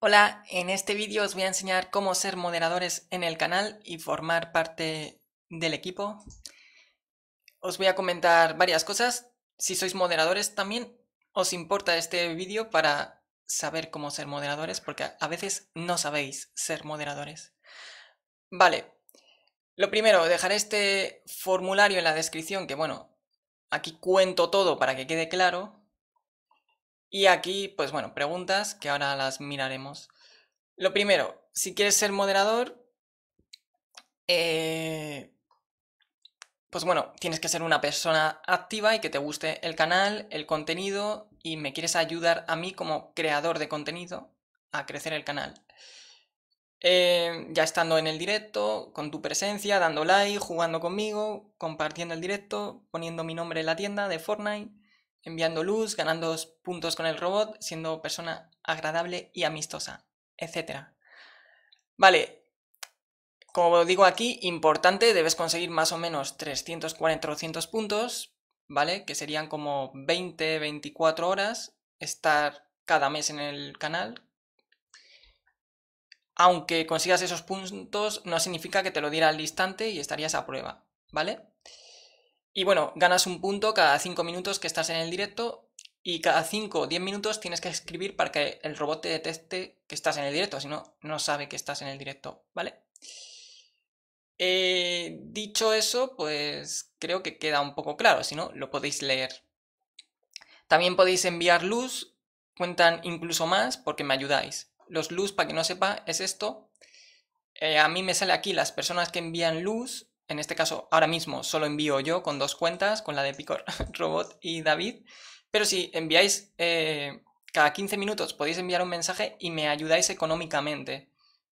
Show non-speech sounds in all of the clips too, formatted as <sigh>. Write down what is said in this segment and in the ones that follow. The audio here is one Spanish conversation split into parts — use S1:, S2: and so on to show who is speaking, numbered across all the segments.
S1: Hola, en este vídeo os voy a enseñar cómo ser moderadores en el canal y formar parte del equipo. Os voy a comentar varias cosas. Si sois moderadores también os importa este vídeo para saber cómo ser moderadores porque a veces no sabéis ser moderadores. Vale, lo primero, dejaré este formulario en la descripción que bueno, aquí cuento todo para que quede claro y aquí, pues bueno, preguntas que ahora las miraremos. Lo primero, si quieres ser moderador, eh, pues bueno, tienes que ser una persona activa y que te guste el canal, el contenido y me quieres ayudar a mí como creador de contenido a crecer el canal. Eh, ya estando en el directo, con tu presencia, dando like, jugando conmigo, compartiendo el directo, poniendo mi nombre en la tienda de Fortnite enviando luz, ganando puntos con el robot, siendo persona agradable y amistosa, etc. Vale, como digo aquí, importante, debes conseguir más o menos 300, 400 puntos, ¿vale? Que serían como 20, 24 horas estar cada mes en el canal. Aunque consigas esos puntos, no significa que te lo diera al instante y estarías a prueba, ¿vale? Y bueno, ganas un punto cada 5 minutos que estás en el directo y cada 5 o 10 minutos tienes que escribir para que el robot te detecte que estás en el directo, si no, no sabe que estás en el directo, ¿vale? Eh, dicho eso, pues creo que queda un poco claro, si no, lo podéis leer. También podéis enviar luz, cuentan incluso más porque me ayudáis. Los luz, para que no sepa, es esto. Eh, a mí me sale aquí las personas que envían luz en este caso ahora mismo solo envío yo con dos cuentas, con la de Picor <laughs> Robot y David, pero si enviáis eh, cada 15 minutos podéis enviar un mensaje y me ayudáis económicamente.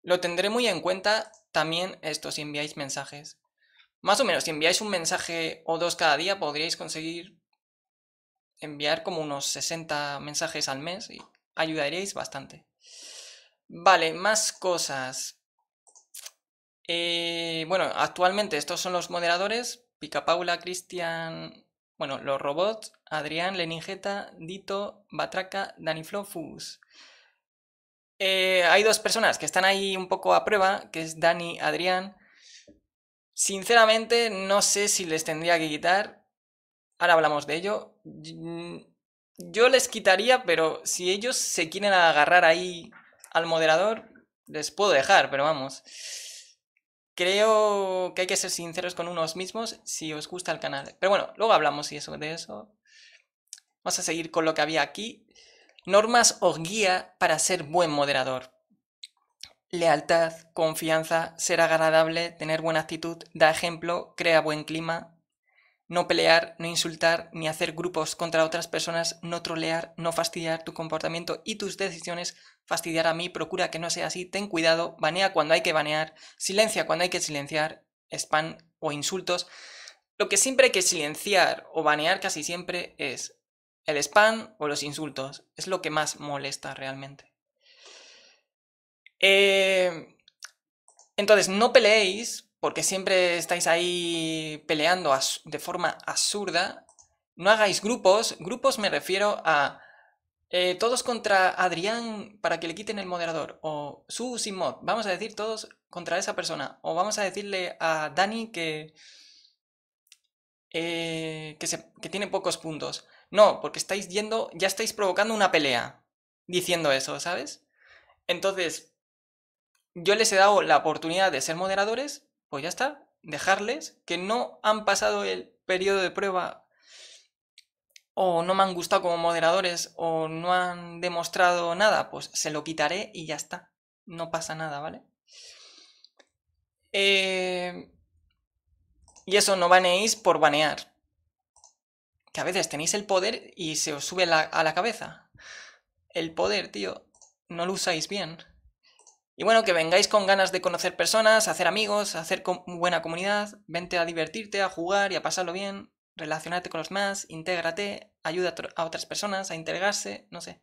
S1: Lo tendré muy en cuenta también esto si enviáis mensajes. Más o menos, si enviáis un mensaje o dos cada día podríais conseguir enviar como unos 60 mensajes al mes y ayudaríais bastante. Vale, más cosas. Eh, bueno, actualmente estos son los moderadores. Pica Paula, Cristian, bueno, los robots, Adrián, Leningeta, Dito, Batraca, flofus Eh, hay dos personas que están ahí un poco a prueba, que es Dani, Adrián. Sinceramente, no sé si les tendría que quitar. Ahora hablamos de ello. Mm, yo les quitaría, pero si ellos se quieren agarrar ahí al moderador, les puedo dejar, pero vamos creo que hay que ser sinceros con unos mismos si os gusta el canal. Pero bueno, luego hablamos y eso, de eso. Vamos a seguir con lo que había aquí. Normas o guía para ser buen moderador. Lealtad, confianza, ser agradable, tener buena actitud, da ejemplo, crea buen clima, no pelear, no insultar, ni hacer grupos contra otras personas, no trolear, no fastidiar tu comportamiento y tus decisiones, fastidiar a mí, procura que no sea así, ten cuidado, banea cuando hay que banear, silencia cuando hay que silenciar, spam o insultos. Lo que siempre hay que silenciar o banear casi siempre es el spam o los insultos, es lo que más molesta realmente. Eh, entonces, no peleéis porque siempre estáis ahí peleando de forma absurda, no hagáis grupos. Grupos me refiero a eh, todos contra Adrián para que le quiten el moderador, o su sin mod. Vamos a decir todos contra esa persona, o vamos a decirle a Dani que, eh, que, que tiene pocos puntos. No, porque estáis yendo, ya estáis provocando una pelea diciendo eso, ¿sabes? Entonces, yo les he dado la oportunidad de ser moderadores pues ya está, dejarles que no han pasado el periodo de prueba o no me han gustado como moderadores o no han demostrado nada, pues se lo quitaré y ya está. No pasa nada, ¿vale? Eh, y eso no baneéis por banear. Que a veces tenéis el poder y se os sube a la cabeza. El poder, tío, no lo usáis bien. Y bueno, que vengáis con ganas de conocer personas, hacer amigos, hacer buena comunidad, vente a divertirte, a jugar y a pasarlo bien, relacionarte con los más, intégrate, ayuda a, otras personas a integrarse, no sé.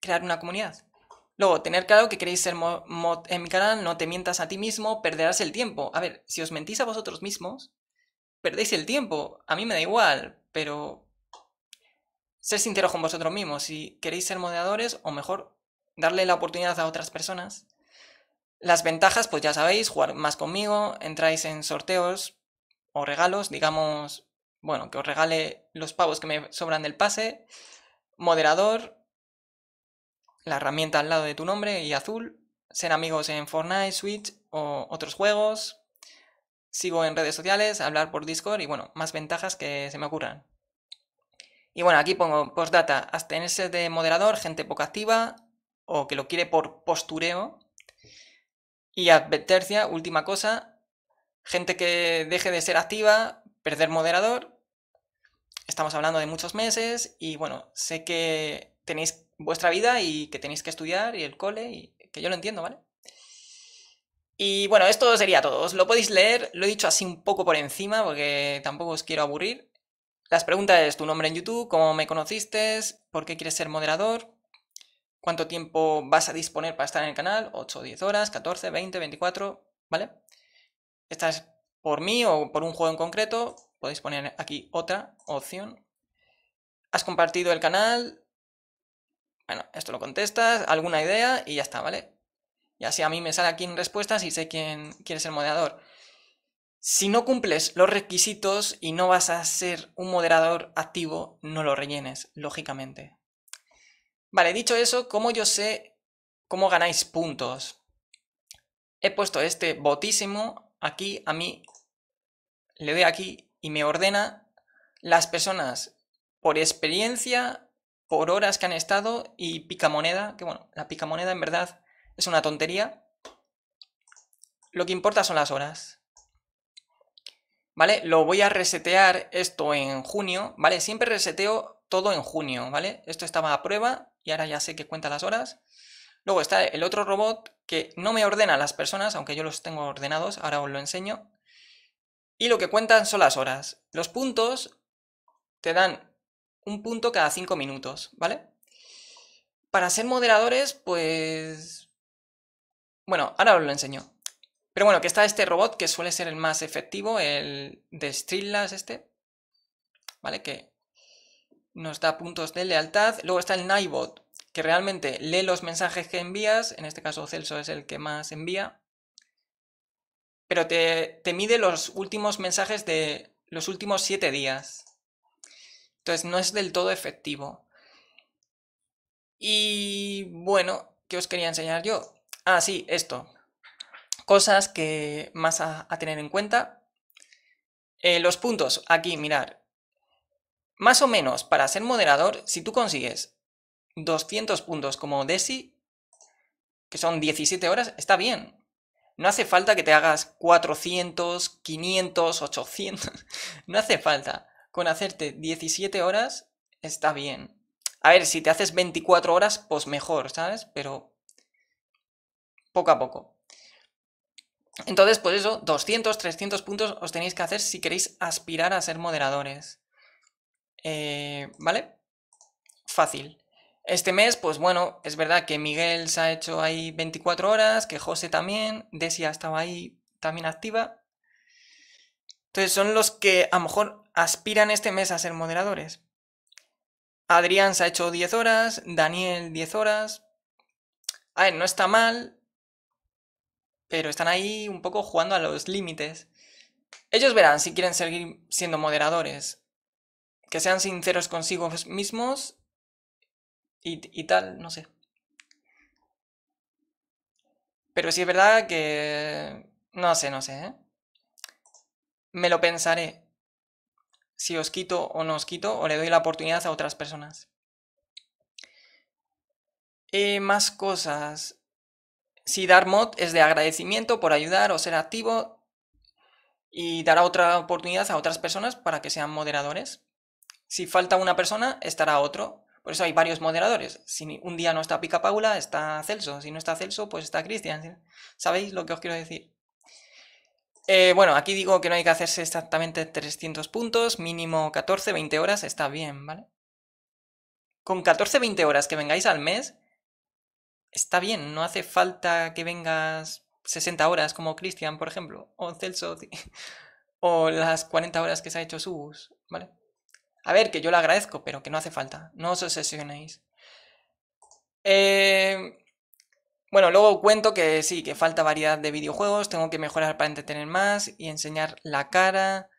S1: Crear una comunidad. Luego, tener claro que queréis ser mod, en mi canal, no te mientas a ti mismo, perderás el tiempo. A ver, si os mentís a vosotros mismos, perdéis el tiempo. A mí me da igual, pero ser sinceros con vosotros mismos. Si queréis ser modeadores, o mejor, darle la oportunidad a otras personas. Las ventajas, pues ya sabéis, jugar más conmigo, entráis en sorteos o regalos, digamos, bueno, que os regale los pavos que me sobran del pase, moderador, la herramienta al lado de tu nombre y azul, ser amigos en Fortnite, Switch o otros juegos, sigo en redes sociales, hablar por Discord y bueno, más ventajas que se me ocurran. Y bueno, aquí pongo postdata, abstenerse de moderador, gente poco activa, o que lo quiere por postureo. Y advertencia, última cosa, gente que deje de ser activa, perder moderador. Estamos hablando de muchos meses y bueno, sé que tenéis vuestra vida y que tenéis que estudiar y el cole y que yo lo entiendo, ¿vale? Y bueno, esto sería todo. Os lo podéis leer, lo he dicho así un poco por encima porque tampoco os quiero aburrir. Las preguntas es tu nombre en YouTube, cómo me conociste, por qué quieres ser moderador, cuánto tiempo vas a disponer para estar en el canal, 8, 10 horas, 14, 20, 24, ¿vale? Estás por mí o por un juego en concreto, podéis poner aquí otra opción. Has compartido el canal, bueno, esto lo contestas, alguna idea y ya está, ¿vale? Y así a mí me sale aquí en respuestas y sé quién quiere ser moderador. Si no cumples los requisitos y no vas a ser un moderador activo, no lo rellenes, lógicamente. Vale, dicho eso, ¿cómo yo sé cómo ganáis puntos? He puesto este botísimo aquí a mí, le doy aquí y me ordena las personas por experiencia, por horas que han estado y pica moneda, que bueno, la pica moneda en verdad es una tontería. Lo que importa son las horas. ¿Vale? Lo voy a resetear esto en junio, ¿vale? Siempre reseteo todo en junio, ¿vale? Esto estaba a prueba y ahora ya sé que cuenta las horas. Luego está el otro robot que no me ordena las personas, aunque yo los tengo ordenados, ahora os lo enseño. Y lo que cuentan son las horas. Los puntos te dan un punto cada cinco minutos, ¿vale? Para ser moderadores, pues... Bueno, ahora os lo enseño. Pero bueno, que está este robot que suele ser el más efectivo, el de Strillas, este, ¿vale? Que nos da puntos de lealtad. Luego está el Naibot, que realmente lee los mensajes que envías. En este caso Celso es el que más envía. Pero te, mide los últimos mensajes de los últimos siete días. Entonces no es del todo efectivo. Y bueno, ¿qué os quería enseñar yo? Ah, sí, esto. Cosas que más a, tener en cuenta. Eh, los puntos, aquí, mirar. Más o menos, para ser moderador, si tú consigues 200 puntos como Desi, que son 17 horas, está bien. No hace falta que te hagas 400, 500, 800. No hace falta. Con hacerte 17 horas, está bien. A ver, si te haces 24 horas, pues mejor, ¿sabes? Pero poco a poco. Entonces, por pues eso, 200, 300 puntos os tenéis que hacer si queréis aspirar a ser moderadores. Eh, ¿Vale? Fácil. Este mes, pues bueno, es verdad que Miguel se ha hecho ahí 24 horas, que José también, Desia estaba ahí también activa. Entonces son los que a lo mejor aspiran este mes a ser moderadores. Adrián se ha hecho 10 horas, Daniel 10 horas. A ver, no está mal, pero están ahí un poco jugando a los límites. Ellos verán si quieren seguir siendo moderadores que sean sinceros consigo mismos y, tal, no sé. Pero sí es verdad que... No sé, no sé, ¿eh? Me lo pensaré. Si os quito o no os quito, o le doy la oportunidad a otras personas. Eh, más cosas. Si dar mod es de agradecimiento por ayudar o ser activo y dar otra oportunidad a otras personas para que sean moderadores. Si falta una persona, estará otro. Por eso hay varios moderadores. Si un día no está Pica Paula, está Celso. Si no está Celso, pues está Cristian. ¿Sabéis lo que os quiero decir? Eh, bueno, aquí digo que no hay que hacerse exactamente 300 puntos, mínimo 14, 20 horas, está bien, ¿vale? Con 14, 20 horas que vengáis al mes, está bien, no hace falta que vengas 60 horas como Cristian, por ejemplo, o Celso, <laughs> o las 40 horas que se ha hecho Sus, ¿vale? A ver, que yo lo agradezco, pero que no hace falta. No os obsesionéis. Eh, bueno, luego cuento que sí, que falta variedad de videojuegos, tengo que mejorar para entretener más y enseñar la cara.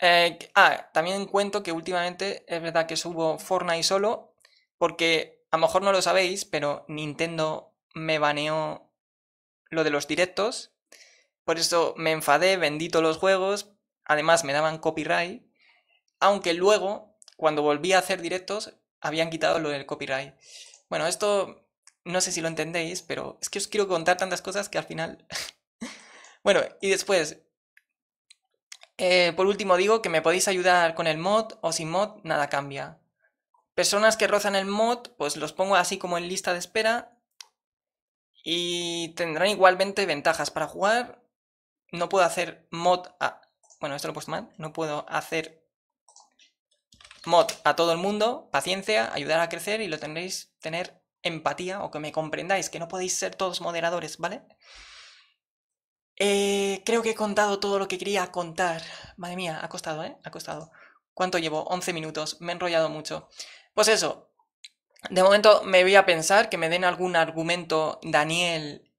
S1: Eh, ah, también cuento que últimamente es verdad que subo Fortnite solo, porque a lo mejor no lo sabéis, pero Nintendo me baneó lo de los directos. Por eso me enfadé, bendito los juegos. Además me daban copyright aunque luego, cuando volví a hacer directos, habían quitado lo del copyright. Bueno, esto no sé si lo entendéis, pero es que os quiero contar tantas cosas que al final... <laughs> bueno, y después, eh, por último digo que me podéis ayudar con el mod o sin mod, nada cambia. Personas que rozan el mod, pues los pongo así como en lista de espera y tendrán igualmente ventajas para jugar. No puedo hacer mod... A... Bueno, esto lo he puesto mal. No puedo hacer Mod a todo el mundo, paciencia, ayudar a crecer y lo tendréis tener empatía o que me comprendáis, que no podéis ser todos moderadores, ¿vale? Eh, creo que he contado todo lo que quería contar. Madre mía, ha costado, ¿eh? Ha costado. ¿Cuánto llevo? 11 minutos. Me he enrollado mucho. Pues eso. De momento me voy a pensar que me den algún argumento Daniel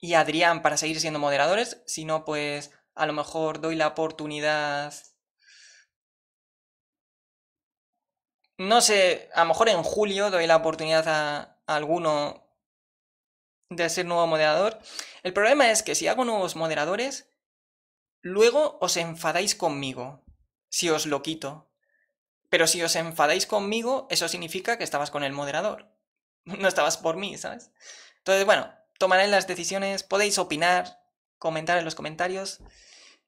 S1: y Adrián para seguir siendo moderadores. Si no, pues a lo mejor doy la oportunidad no sé, a lo mejor en julio doy la oportunidad a, alguno de ser nuevo moderador. El problema es que si hago nuevos moderadores, luego os enfadáis conmigo, si os lo quito. Pero si os enfadáis conmigo, eso significa que estabas con el moderador. <laughs> No estabas por mí, ¿sabes? Entonces, bueno, tomaré las decisiones, podéis opinar, comentar en los comentarios.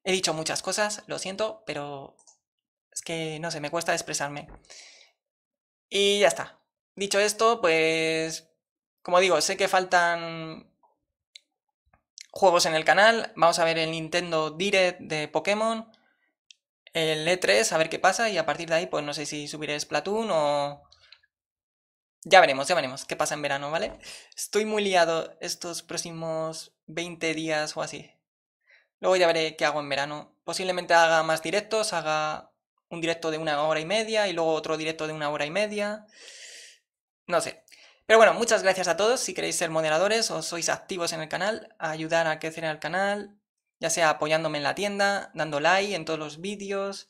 S1: He dicho muchas cosas, lo siento, pero es que no sé, me cuesta expresarme. Y ya está. Dicho esto, pues, como digo, sé que faltan juegos en el canal. Vamos a ver el Nintendo Direct de Pokémon, el E3, a ver qué pasa. Y a partir de ahí, pues no sé si subiré Splatoon o... Ya veremos, ya veremos qué pasa en verano, ¿vale? Estoy muy liado estos próximos 20 días o así. Luego ya veré qué hago en verano. Posiblemente haga más directos, haga un directo de una hora y media y luego otro directo de una hora y media. No sé. Pero bueno, muchas gracias a todos. Si queréis ser moderadores o sois activos en el canal, ayudar a crecer el canal, ya sea apoyándome en la tienda, dando like en todos los vídeos.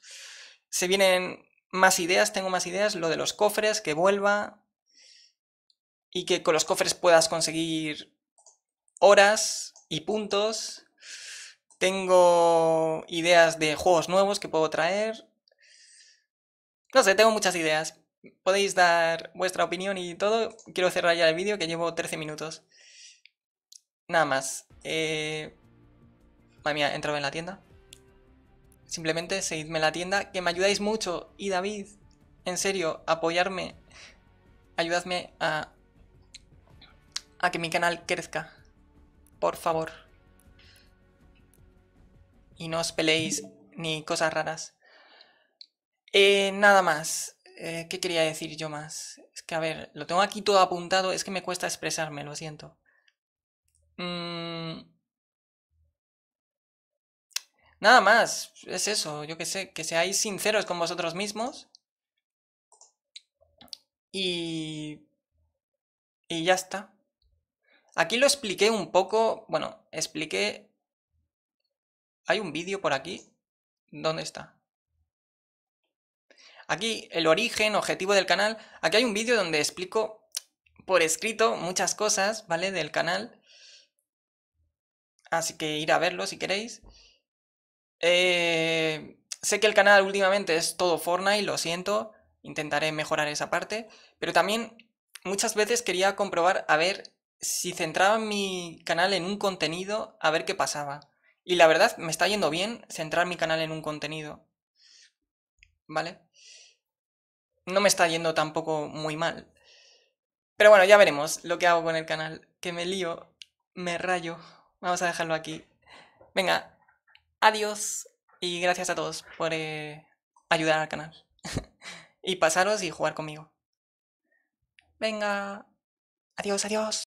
S1: Se vienen más ideas, tengo más ideas, lo de los cofres, que vuelva y que con los cofres puedas conseguir horas y puntos. Tengo ideas de juegos nuevos que puedo traer. No sé, tengo muchas ideas. Podéis dar vuestra opinión y todo. Quiero cerrar ya el vídeo que llevo 13 minutos. Nada más. Eh... Madre mía, entrado en la tienda. Simplemente seguidme en la tienda, que me ayudáis mucho. Y David, en serio, apoyarme. Ayudadme a, a que mi canal crezca. Por favor. Y no os peleéis ni cosas raras. Eh, nada más. Eh, ¿Qué quería decir yo más? Es que, a ver, lo tengo aquí todo apuntado, es que me cuesta expresarme, lo siento. Mm. Nada más, es eso, yo que sé, que seáis sinceros con vosotros mismos. Y... Y ya está. Aquí lo expliqué un poco, bueno, expliqué... Hay un vídeo por aquí. ¿Dónde está? Aquí el origen, objetivo del canal. Aquí hay un vídeo donde explico por escrito muchas cosas, ¿vale? Del canal. Así que ir a verlo si queréis. Eh, sé que el canal últimamente es todo Fortnite, lo siento. Intentaré mejorar esa parte. Pero también muchas veces quería comprobar a ver si centraba mi canal en un contenido, a ver qué pasaba. Y la verdad, me está yendo bien centrar mi canal en un contenido. ¿Vale? no me está yendo tampoco muy mal. Pero bueno, ya veremos lo que hago con el canal. Que me lío, me rayo. Vamos a dejarlo aquí. Venga, adiós y gracias a todos por eh, ayudar al canal. <laughs> y pasaros y jugar conmigo. Venga, adiós, adiós.